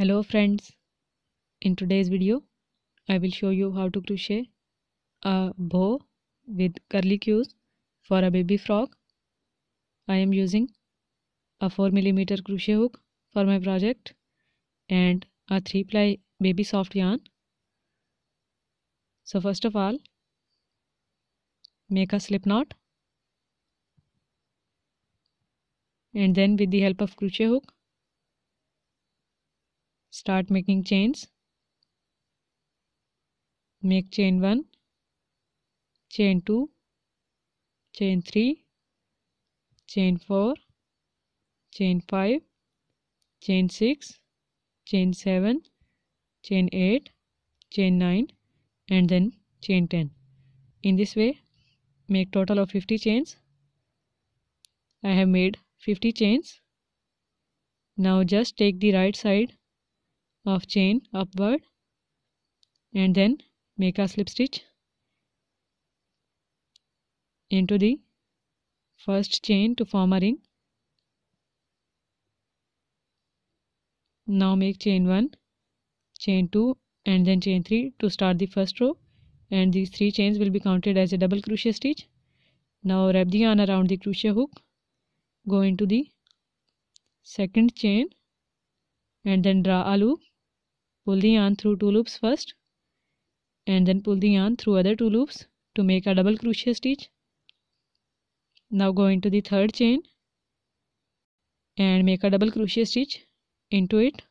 hello friends in today's video i will show you how to crochet a bow with curly cues for a baby frog i am using a 4 millimeter crochet hook for my project and a 3 ply baby soft yarn so first of all make a slip knot and then with the help of crochet hook start making chains make chain 1 chain 2 chain 3 chain 4 chain 5 chain 6 chain 7 chain 8 chain 9 and then chain 10 in this way make total of 50 chains I have made 50 chains now just take the right side of chain upward and then make a slip stitch into the first chain to form a ring now make chain 1 chain 2 and then chain 3 to start the first row and these three chains will be counted as a double crochet stitch now wrap the yarn around the crochet hook go into the second chain and then draw a loop pull the yarn through two loops first and then pull the yarn through other two loops to make a double crochet stitch now go into the third chain and make a double crochet stitch into it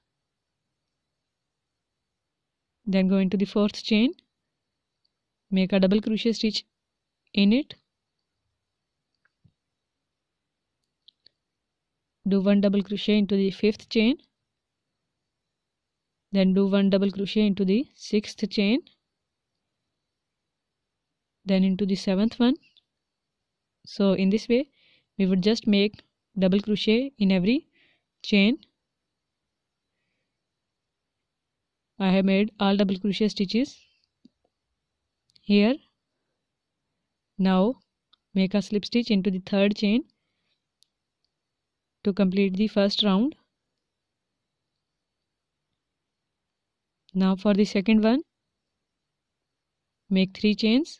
then go into the fourth chain make a double crochet stitch in it do one double crochet into the fifth chain then do one double crochet into the sixth chain then into the seventh one so in this way we would just make double crochet in every chain I have made all double crochet stitches here now make a slip stitch into the third chain to complete the first round Now for the second one, make 3 chains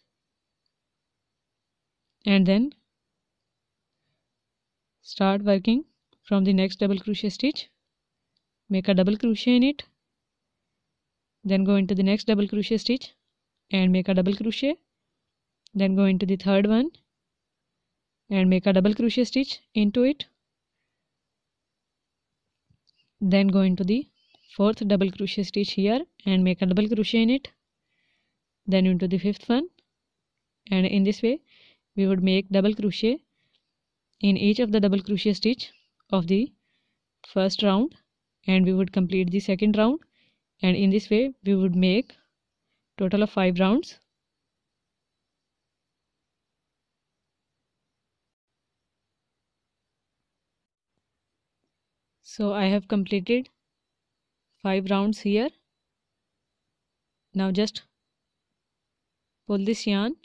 and then start working from the next double crochet stitch. Make a double crochet in it, then go into the next double crochet stitch and make a double crochet, then go into the third one and make a double crochet stitch into it, then go into the fourth double crochet stitch here and make a double crochet in it then into the fifth one and in this way we would make double crochet in each of the double crochet stitch of the first round and we would complete the second round and in this way we would make total of 5 rounds so I have completed 5 rounds here now just pull this yarn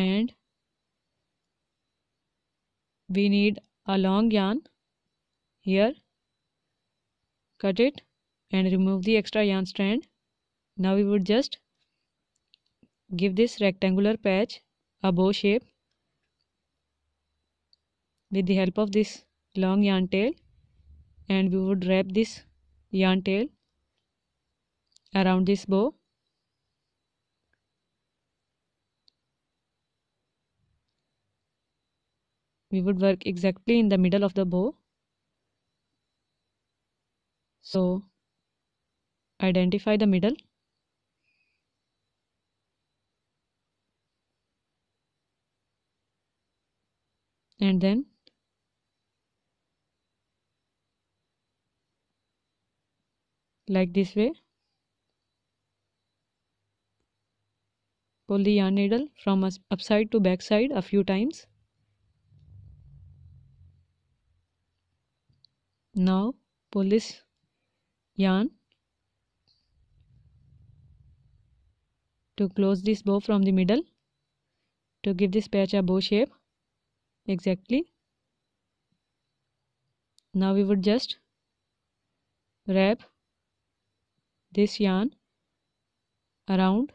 and we need a long yarn here cut it and remove the extra yarn strand now we would just give this rectangular patch a bow shape with the help of this long yarn tail and we would wrap this yarn tail around this bow we would work exactly in the middle of the bow so identify the middle and then like this way pull the yarn needle from upside to backside a few times now pull this yarn to close this bow from the middle to give this patch a bow shape exactly now we would just wrap this yarn around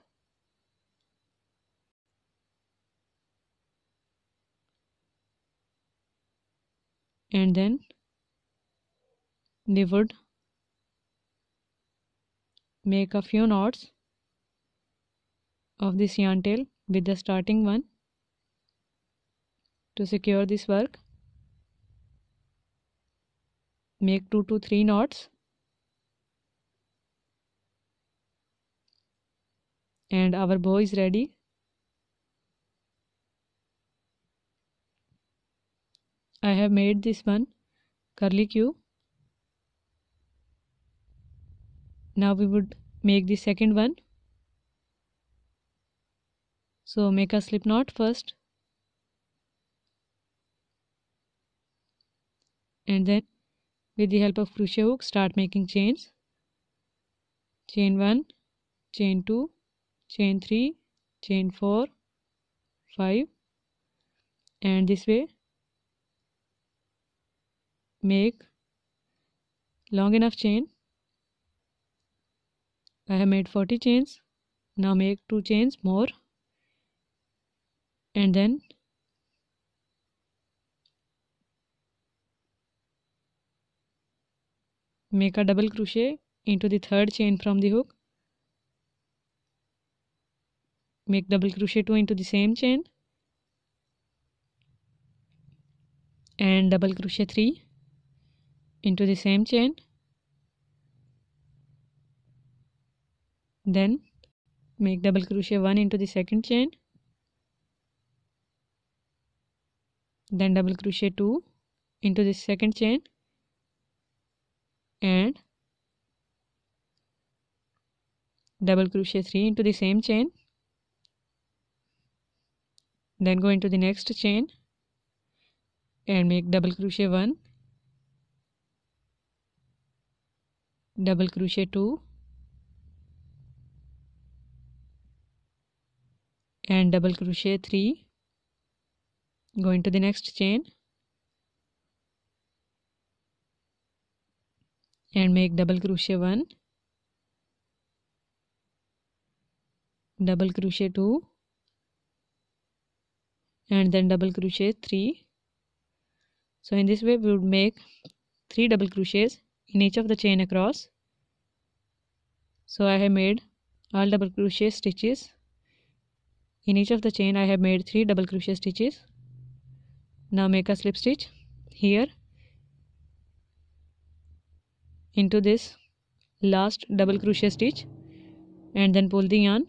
and then they would make a few knots of this yarn tail with the starting one to secure this work make 2 to 3 knots and our bow is ready I have made this one curly Q now we would make the second one so make a slip knot first and then with the help of crochet hook start making chains chain 1 chain 2 chain 3 chain 4 5 and this way make long enough chain I have made 40 chains now make 2 chains more and then make a double crochet into the third chain from the hook make double crochet 2 into the same chain and double crochet 3 into the same chain then make double crochet 1 into the second chain then double crochet 2 into the second chain and double crochet 3 into the same chain then go into the next chain and make double crochet 1 double crochet 2 and double crochet 3 go into the next chain and make double crochet 1 double crochet 2 and then double crochet 3 so in this way we would make 3 double crochets in each of the chain across so I have made all double crochet stitches in each of the chain I have made 3 double crochet stitches now make a slip stitch here into this last double crochet stitch and then pull the yarn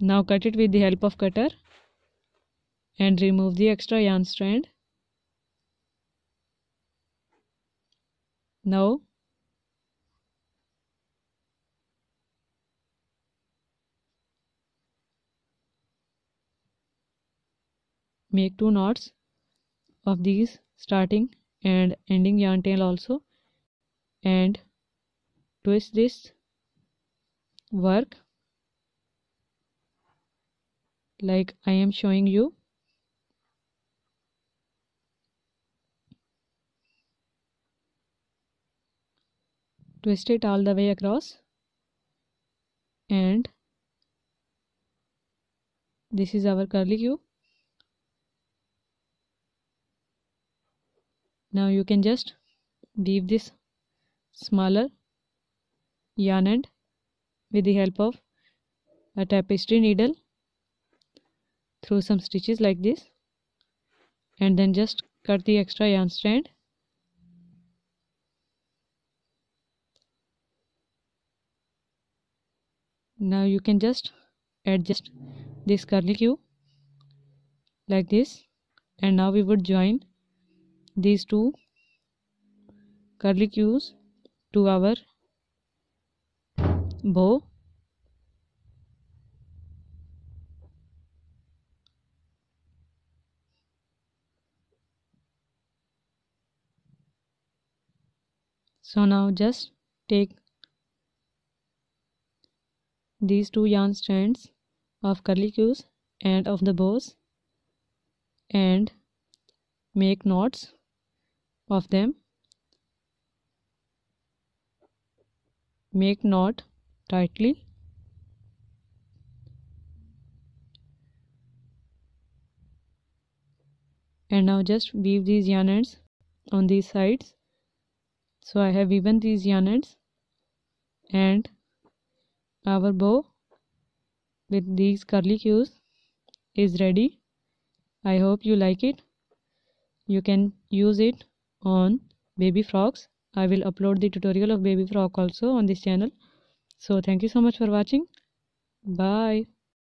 Now cut it with the help of cutter and remove the extra yarn strand. Now make two knots of these starting and ending yarn tail also and twist this work like I am showing you twist it all the way across and this is our curly cube now you can just leave this smaller yarn end with the help of a tapestry needle through some stitches like this and then just cut the extra yarn strand now you can just adjust this curly cue like this and now we would join these two curly cues to our bow so now just take these two yarn strands of curly cues and of the bows and make knots of them make knot tightly and now just weave these yarn ends on these sides so I have even these yarn ends and our bow with these curly cues is ready I hope you like it you can use it on baby frogs I will upload the tutorial of baby frog also on this channel so thank you so much for watching bye